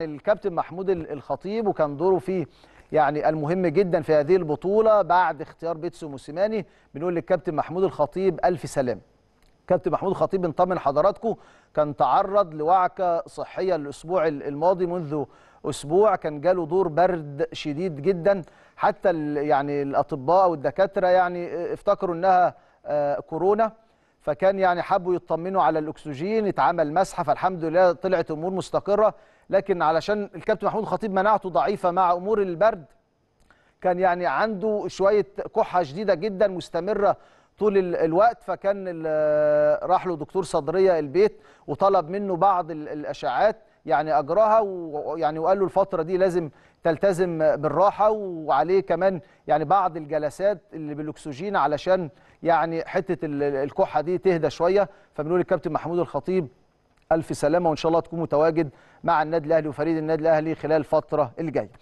الكابتن محمود الخطيب وكان دوره فيه يعني المهم جدا في هذه البطوله بعد اختيار بيتسو موسيماني بنقول للكابتن محمود الخطيب الف سلام كابتن محمود الخطيب بنطمن حضراتكم كان تعرض لوعكه صحيه الاسبوع الماضي منذ اسبوع كان جاله دور برد شديد جدا حتى يعني الاطباء والدكاتره يعني افتكروا انها آه، كورونا فكان يعني حبوا يطمنوا على الاكسجين اتعمل مسحه فالحمد لله طلعت امور مستقره لكن علشان الكابتن محمود خطيب مناعته ضعيفه مع امور البرد كان يعني عنده شويه كحه شديده جدا مستمره طول الوقت فكان راح له دكتور صدريه البيت وطلب منه بعض الاشعات يعني اجراها ويعني وقال له الفتره دي لازم تلتزم بالراحه وعليه كمان يعني بعض الجلسات اللي بالاكسجين علشان يعني حته الكحه دي تهدى شويه فبنقول للكابتن محمود الخطيب الف سلامه وان شاء الله تكون متواجد مع النادي الاهلي وفريق النادي الاهلي خلال الفتره الجايه